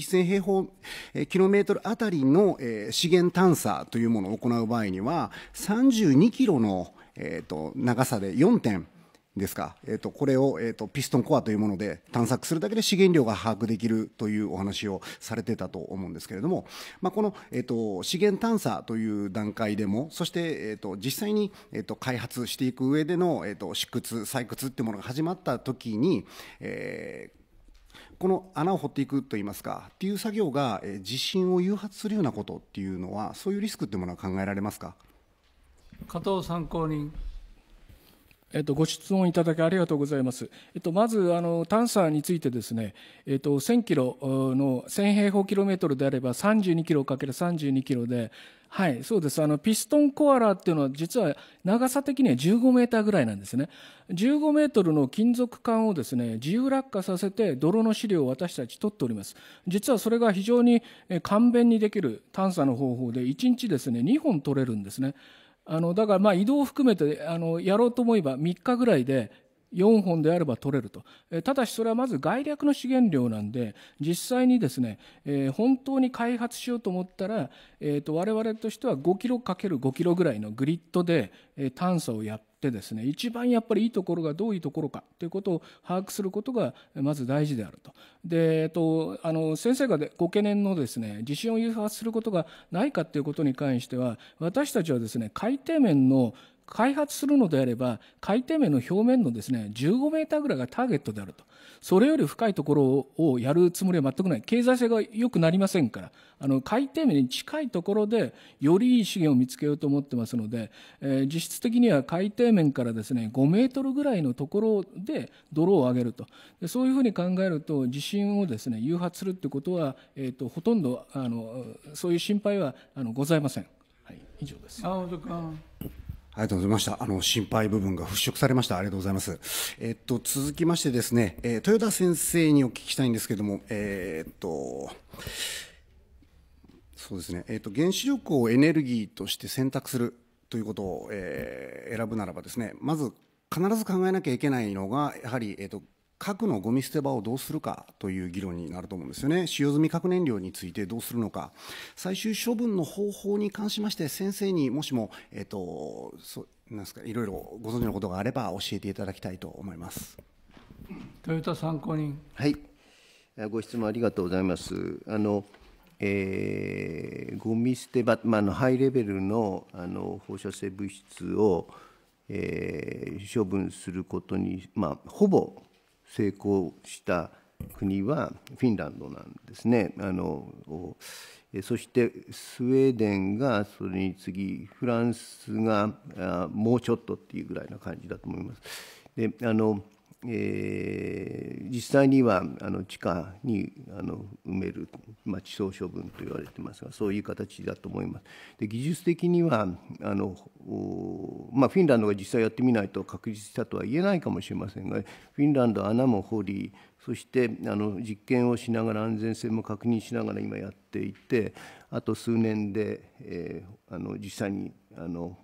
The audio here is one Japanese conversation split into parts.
1000平方キロメートルあたりの資源探査というものを行う場合には、32キロの、えーと、長さで4点ですか、えーと、これを、えーと、ピストンコアというもので探索するだけで資源量が把握できるというお話をされてたと思うんですけれども、まあ、この、えー、と資源探査という段階でもそして、えー、と実際に、えー、と開発していく上での、えー、と掘採掘というものが始まったときに、えーこの穴を掘っていくといいますかっていう作業が、え地震を誘発するようなことっていうのはそういうリスクっていうものは考えられますか加藤参考人えっと、ご質問いただきありがとうございます。えっと、まず、あの、探査についてですね、えっと、1000キロの、1000平方キロメートルであれば32キロかける32キロで、はい、そうです。あの、ピストンコアラっていうのは、実は長さ的には15メーターぐらいなんですね。15メートルの金属管をですね、自由落下させて泥の資料を私たち取っております。実はそれが非常に簡便にできる探査の方法で、1日ですね、2本取れるんですね。あの、だからまあ移動を含めて、あの、やろうと思えば3日ぐらいで4本であれば取れると、えただしそれはまず概略の資源量なんで実際にですね、えー、本当に開発しようと思ったら、えーと、我々としては5キロかける5キロぐらいのグリッドで、えー、探査をやってですね一番やっぱりいいところがどういうところかということを把握することがまず大事であると。でえっと、あの先生がご懸念のですね地震を誘発することがないかということに関しては私たちはですね海底面の開発するのであれば、海底面の表面のですね、15メーターぐらいがターゲットであると。それより深いところをやるつもりは全くない。経済性が良くなりませんから、あの、海底面に近いところで、よりいい資源を見つけようと思ってますので、えー、実質的には海底面からですね、5メートルぐらいのところで泥を上げると。そういうふうに考えると、地震をですね、誘発するってことは、えっ、ー、と、ほとんど、あの、そういう心配は、あの、ございません。はい、以上です。青本君。ありがとうございました。あの、心配部分が払拭されました。ありがとうございます。えっと、続きましてですね、えー、豊田先生にお聞きしたいんですけども、えー、っと、そうですね、えっと、原子力をエネルギーとして選択するということを、えー、選ぶならばですね、まず必ず考えなきゃいけないのが、やはり、えっと、核のゴミ捨て場をどうするかという議論になると思うんですよね。使用済み核燃料についてどうするのか。最終処分の方法に関しまして、先生にもしも、えっと、そう、なんですか、いろいろご存知のことがあれば教えていただきたいと思います。豊田参考人。はい。ご質問ありがとうございます。あの、えー、ゴミ捨て場、まあ、のハイレベルのあの放射性物質を、えー、処分することに、まあ、ほぼ成功した国はフィンランドなんですね。あのそしてスウェーデンがそれに次フランスがもうちょっとっていうぐらいな感じだと思います。であのえー、実際にはあの地下にあの埋める、まあ、地層処分と言われてますがそういう形だと思います。で技術的にはあの、まあ、フィンランドが実際やってみないと確実したとは言えないかもしれませんがフィンランドは穴も掘りそしてあの実験をしながら安全性も確認しながら今やっていてあと数年で、えー、あの実際にあの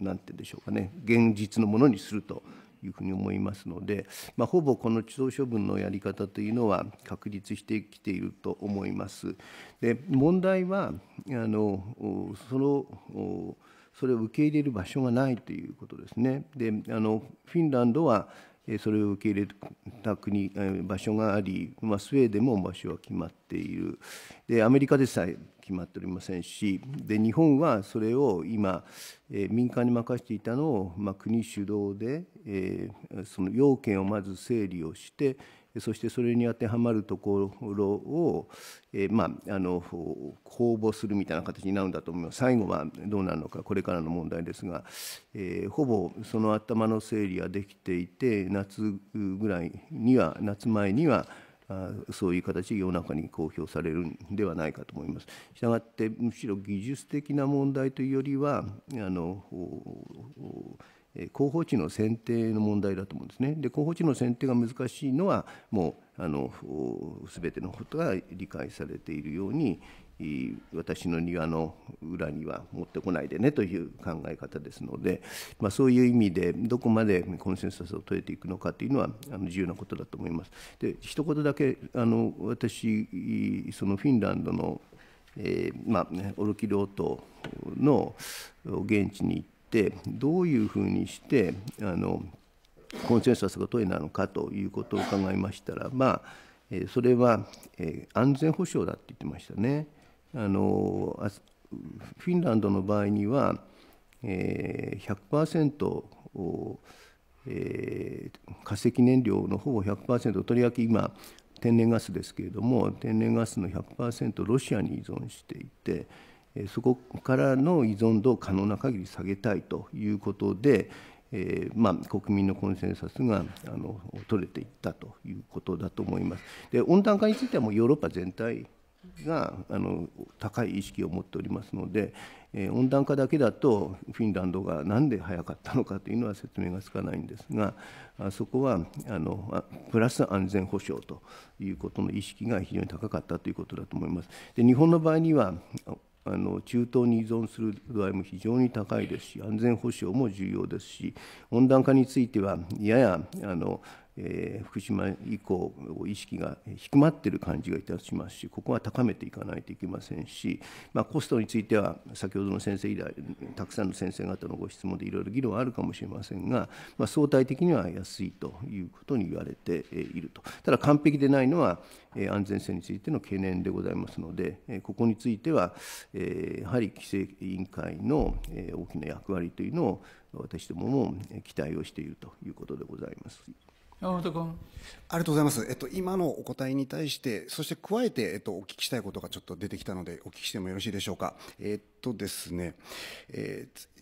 なんて言うんでしょうかね現実のものにすると。いうふうに思いますので、まあ、ほぼこの地層処分のやり方というのは確立してきていると思います。で問題はあのそのそれを受け入れる場所がないということですね。であのフィンランドはそれを受け入れた国場所があり、まあ、スウェーデンも場所は決まっているでアメリカでさえ決まっておりませんしで日本はそれを今、えー、民間に任せていたのを、まあ、国主導で、えー、その要件をまず整理をしてそしてそれに当てはまるところを、えー、まあ、あの公募するみたいな形になるんだと思います、最後はどうなるのか、これからの問題ですが、えー、ほぼその頭の整理はできていて、夏ぐらいには、夏前には、あそういう形で世の中に公表されるんではないかと思います。したがってむしろ技術的な問題というよりはあの候補地の選定の問題だと思うんですね。で候補地の選定が難しいのはもうあの全てのことが理解されているように私の庭の裏には持ってこないでねという考え方ですので、まあ、そういう意味でどこまでコンセンサスを取れていくのかというのは重要なことだと思います。で一言だけあの私そのフィンランドの、えー、まあ、オルキロートの現地に行ってどういうふうにしてあのコンセンサスが取れなのかということを考えましたらまあそれは安全保障だって言ってましたね。あのフィンランドの場合には、えー、100%えー、化石燃料のほぼ100%とりわけ今天然ガスですけれども天然ガスの100%ロシアに依存していてそこからの依存度を可能な限り下げたいということで、えー、まあ、国民のコンセンサスがあの取れていったということだと思います。で温暖化についてはもうヨーロッパ全体があの高い意識を持っておりますので、え温暖化だけだとフィンランドが何で早かったのかというのは説明がつかないんですがあそこはあのあプラス安全保障ということの意識が非常に高かったということだと思います。で日本の場合にはあの中東に依存する度合いも非常に高いですし安全保障も重要ですし温暖化についてはややあのえー、福島以降意識が低まっている感じがいたしますしここは高めていかないといけませんし、まあ、コストについては先ほどの先生以来たくさんの先生方のご質問でいろいろ議論あるかもしれませんが、まあ、相対的には安いということに言われているとただ完璧でないのは安全性についての懸念でございますのでここについては、えー、やはり規制委員会の大きな役割というのを私どもも期待をしているということでございます。山本君ありがとうございます、えっと、今のお答えに対して、そして加えて、えっと、お聞きしたいことがちょっと出てきたので、お聞きしてもよろしいでしょうか。えっとですね、えー、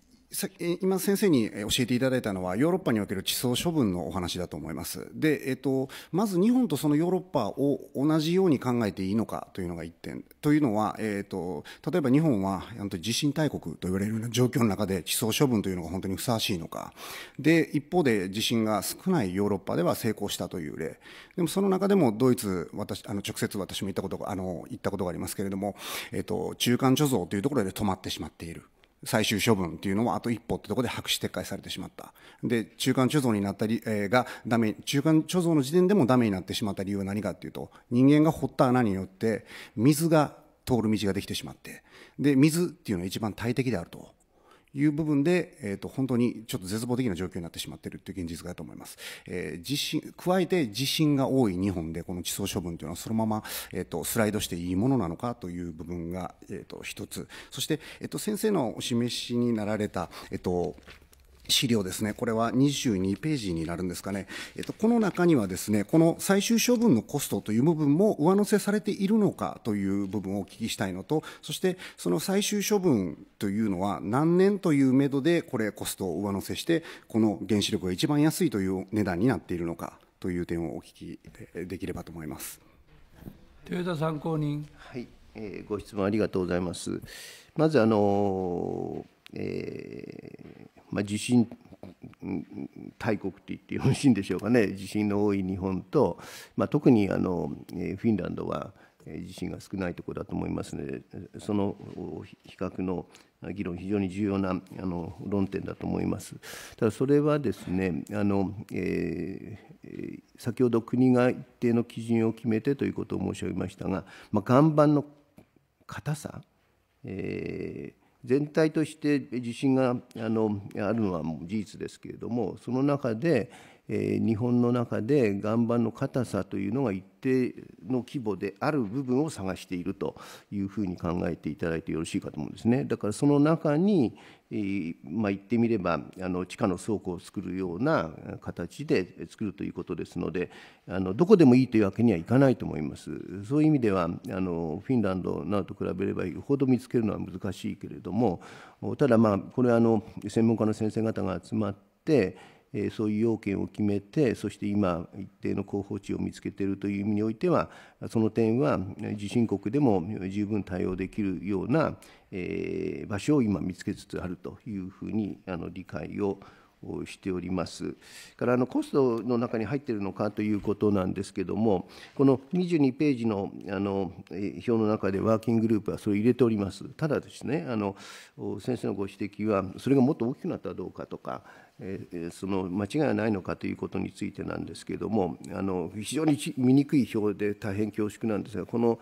今先生に教えていただいたのはヨーロッパにおける地層処分のお話だと思います。で、えっと、まず日本とそのヨーロッパを同じように考えていいのかというのが一点。というのは、えっと、例えば日本は地震大国と言われるような状況の中で地層処分というのが本当にふさわしいのか。で、一方で地震が少ないヨーロッパでは成功したという例。でもその中でもドイツ、私、あの直接私も行ったことが、あの、行ったことがありますけれども、えっと、中間貯蔵というところで止まってしまっている。最終処分っていうのはあと一歩ってところで白紙撤回されてしまった。で、中間貯蔵になったり、えー、がダメ、中間貯蔵の時点でもダメになってしまった理由は何かっていうと、人間が掘った穴によって水が通る道ができてしまって、で、水っていうのは一番大敵であると。いう部分で、えーと、本当にちょっと絶望的な状況になってしまっているという現実があると思います、えー、地震加えて地震が多い日本でこの地層処分というのはそのまま、えーと、スライドしていいものなのかという部分が、えーと、と一つそして、えー、と先生のお示しになられた、えー、と資料ですね、これは22ページになるんですかね、えっと、この中にはですね、この最終処分のコストという部分も上乗せされているのかという部分をお聞きしたいのと、そしてその最終処分というのは何年というめどでこれコストを上乗せして、この原子力が一番安いという値段になっているのかという点をお聞きできればと思います。豊田参考人。はい、えー、ご質問ありがとうございます。まずあのー、えーまあ、地震大国って言ってよろしいんでしょうかね 地震の多い日本と、まあ、特にあのフィンランドは地震が少ないところだと思いますのでその比較の議論非常に重要なあの論点だと思います。ただそれはですねあの、えー、先ほど国が一定の基準を決めてということを申し上げましたが、まあ、岩盤の硬さ、えー全体として地震があのあるのは事実ですけれどもその中でえー、日本の中で岩盤の硬さというのが一定の規模である部分を探しているというふうに考えていただいてよろしいかと思うんですね。だからその中に、えー、まあ、言ってみればあの地下の倉庫を作るような形で作るということですのであのどこでもいいというわけにはいかないと思います。そういう意味ではあのフィンランドなどと比べればよほど見つけるのは難しいけれどもただまあこれはあの専門家の先生方が集まってえそういう要件を決めてそして今一定の候補地を見つけているという意味においてはその点は地震国でも十分対応できるような、え場所を今見つけつつあるというふうにあの理解をしております。からあのコストの中に入っているのかということなんですけども、この22ページのあの表の中でワーキンググループはそれを入れております。ただですね、あの先生のご指摘は、それがもっと大きくなったらどうかとか、その間違いはないのかということについてなんですけれども、あの非常に見にくい表で大変恐縮なんですが、この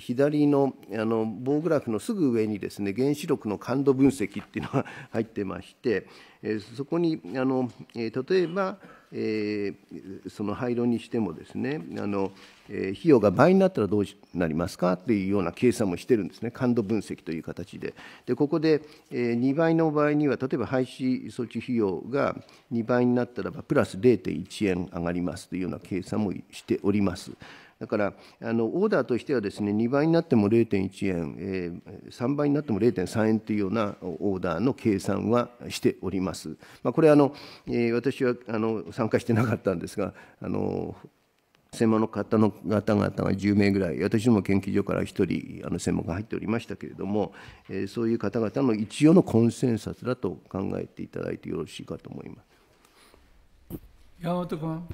左のあの棒グラフのすぐ上にですね原子力の感度分析っていうのが入ってまして、えそこにあの、え例えば、えー、その廃炉にしてもですねあの、えー、費用が倍になったらどうなりますかというような計算もしてるんですね感度分析という形ででここで、えー、2倍の場合には例えば廃止措置費用が2倍になったらばプラス0.1円上がりますというような計算もしております。だから、あのオーダーとしてはですね、2倍になっても0.1円、えー、3倍になっても0.3円というようなオーダーの計算はしております。まあ、これあの、えー、私はあの参加してなかったんですが、あの専門の方の方々が10名ぐらい、私ども研究所から1人あの専門が入っておりましたけれども、えー、そういう方々の一応のコンセンサスだと考えていただいてよろしいかと思います。山本君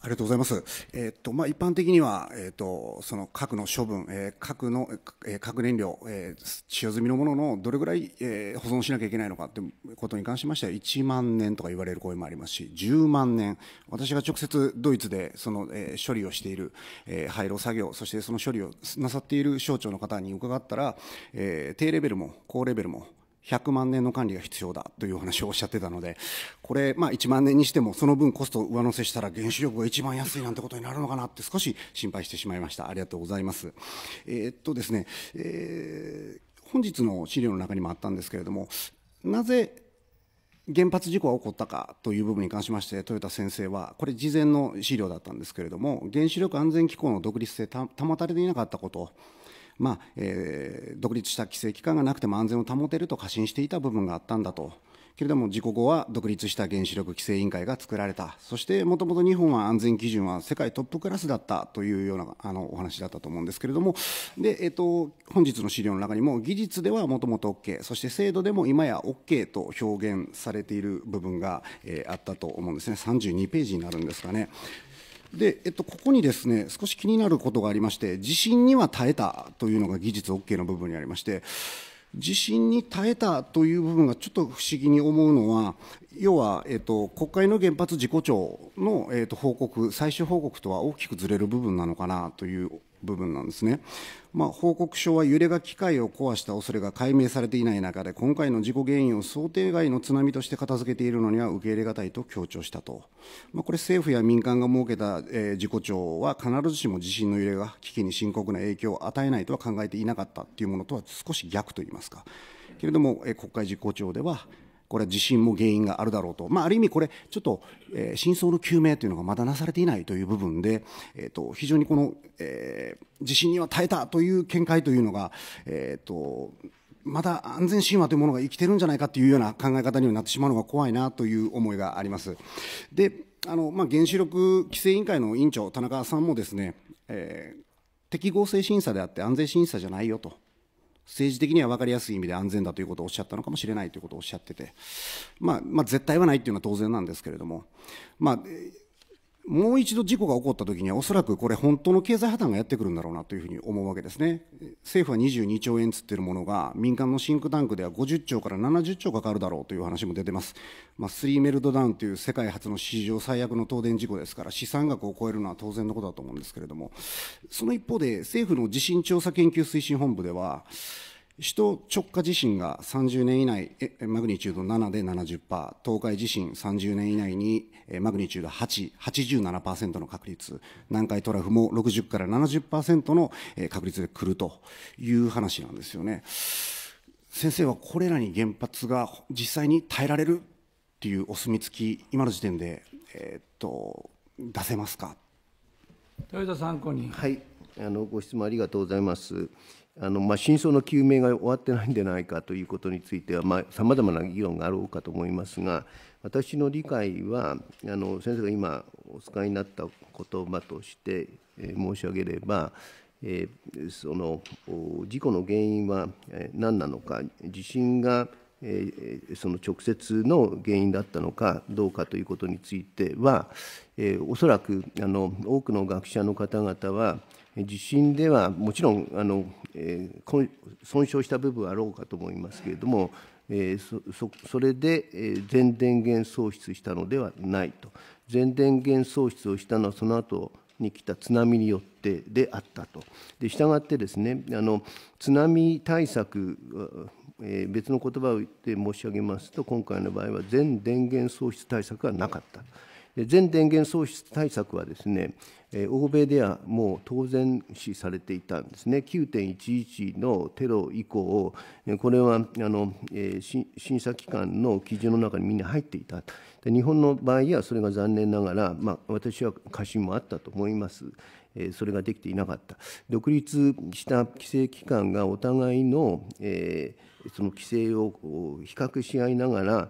ありがとうございます、えっ、ー、とまあ、一般的には、えっ、ー、とその核の処分、えー、核の、えー、核燃料、えー、使用済みのもののどれぐらい、えー、保存しなきゃいけないのかということに関しましては1万年とか言われる声もありますし10万年私が直接ドイツでその、えー、処理をしている、えー、廃炉作業そしてその処理をなさっている省庁の方に伺ったら、えー、低レベルも高レベルも100万年の管理が必要だという話をおっしゃってたので、これ、まあ、1万年にしても、その分コストを上乗せしたら、原子力が一番安いなんてことになるのかなって、少し心配してしまいました。ありがとうございます。えー、っとですね、えー、本日の資料の中にもあったんですけれども、なぜ原発事故が起こったかという部分に関しまして、豊田先生は、これ、事前の資料だったんですけれども、原子力安全機構の独立性保たれていなかったこと、まあえー、独立した規制機関がなくても安全を保てると過信していた部分があったんだと。けれども事故後は独立した原子力規制委員会が作られた、そしてもともと日本は安全基準は世界トップクラスだったというようなあのお話だったと思うんですけれども、でえと本日の資料の中にも、技術ではもともと OK、そして制度でも今や OK と表現されている部分が、えー、あったと思うんですね、32ページになるんですかね。で、えっと、ここにですね、少し気になることがありまして、地震には耐えたというのが技術 OK の部分にありまして、地震に耐えたという部分がちょっと不思議に思うのは、要は、えっと、国会の原発事故調の、えっと、報告、最終報告とは大きくずれる部分なのかなという部分なんですね、まあ、報告書は揺れが機械を壊した恐れが解明されていない中で、今回の事故原因を想定外の津波として片付けているのには受け入れがたいと強調したと、まあ、これ、政府や民間が設けた、えー、事故調は、必ずしも地震の揺れが危機に深刻な影響を与えないとは考えていなかったというものとは少し逆といいますか、けれども、えー、国会事故調では、これ地震も原因があるだろうと、まあ、ある意味これ、ちょっと、えー、真相の究明というのがまだなされていないという部分で、えーと、非常にこの、えー、地震には耐えたという見解というのが、えーと、とまだ安全神話というものが生きてるんじゃないかというような考え方にはなってしまうのが怖いなという思いがあります。であのまあ、原子力規制委員会の委員長、田中さんもですね、えー、適合性審査であって安全審査じゃないよと。政治的には分かりやすい意味で安全だということをおっしゃったのかもしれないということをおっしゃってて、まあ、まあ、絶対はないというのは当然なんですけれども、まあ、もう一度事故が起こったときには、おそらくこれ、本当の経済破綻がやってくるんだろうなというふうに思うわけですね。政府は22兆円つってるものが、民間のシンクタンクでは50兆から70兆かかるだろうという話も出てます。まあ、スリーメルトダウンという世界初の史上最悪の東電事故ですから、資産額を超えるのは当然のことだと思うんですけれども、その一方で、政府の地震調査研究推進本部では、首都直下地震が30年以内、マグニチュード7で70%、東海地震30年以内にマグニチュード8、87%の確率、南海トラフも60から70%の確率で来るという話なんですよね。先生はこれらに原発が実際に耐えられるっていうお墨付き、今の時点で、えー、っと出せますか。豊田参考人。はい、あのご質問ありがとうございます。あのまあ、真相の究明が終わってないんじゃないかということについてはさまざ、まな議論があろうかと思いますが私の理解はあの先生が今お使いになった言葉として、え申し上げれば、えー、その事故の原因は何なのか地震が、えー、その直接の原因だったのかどうかということについては、えー、おそらくあの多くの学者の方々は地震ではもちろんあの、えー、損傷した部分はあろうかと思いますけれども、えー、そそれで、え全電源喪失したのではないと全電源喪失をしたのはその後に来た津波によってであったとでしたがってですねあの津波対策、えー、別の言葉を言って申し上げますと今回の場合は全電源喪失対策はなかった。全電源喪失対策はですね、欧米ではもう当然視されていたんですね、9.11のテロ以降、これはあの審査機関の基準の中にみんな入っていた、で日本の場合はそれが残念ながら、まあ、私は過信もあったと思います。それができていなかった、独立した規制機関がお互いの,、えその規制を比較し合いながら、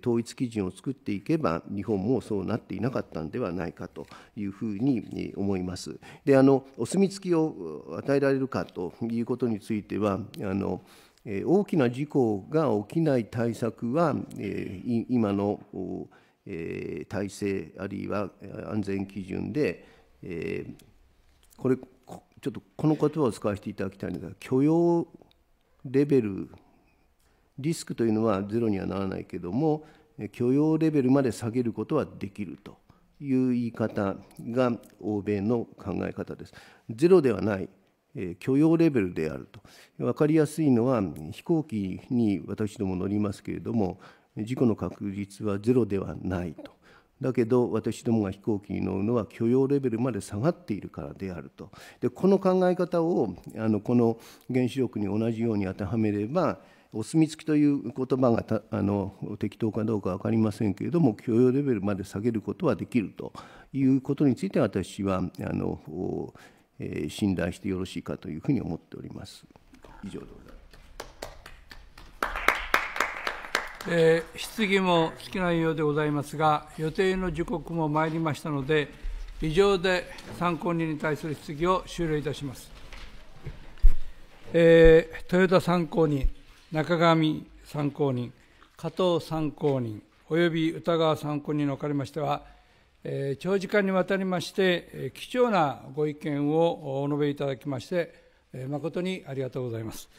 統一基準を作っていけば日本もそうなっていなかったんではないかというふうに思います。であのお墨付きを与えられるかということについてはあの大きな事故が起きない対策は今の体制あるいは安全基準でこれちょっとこの言葉を使わせていただきたいんですが許容レベルリスクというのはゼロにはならないけども許容レベルまで下げることはできるという言い方が欧米の考え方です。ゼロではない許容レベルであると分かりやすいのは飛行機に私ども乗りますけれども事故の確率はゼロではないとだけど私どもが飛行機に乗るのは許容レベルまで下がっているからであるとでこの考え方をあのこの原子力に同じように当てはめればお墨付きという言葉があの適当かどうか分かりませんけれども許容レベルまで下げることはできるということについて私はあの、えー、信頼してよろしいかというふうに思っております。以上でございます。えー、質疑も尽きないようでございますが、予定の時刻も参りましたので、以上で参考人に対する質疑を終了いたします。えー、豊田参考人中上参考人、加藤参考人、および歌川参考人におかれましては、え長時間にわたりまして、え貴重なご意見をお述べいただきまして、え誠にありがとうございます。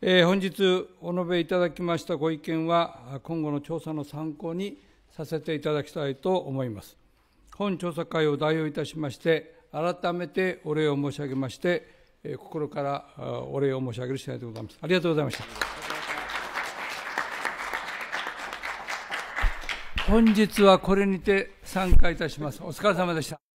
え本日お述べいただきましたご意見は、今後の調査の参考にさせていただきたいと思います。本調査会を代表いたしまして、改めてお礼を申し上げまして、え心からお礼を申し上げる次第でございます。ありがとうございました。本日はこれにて参加いたします。お疲れ様でした。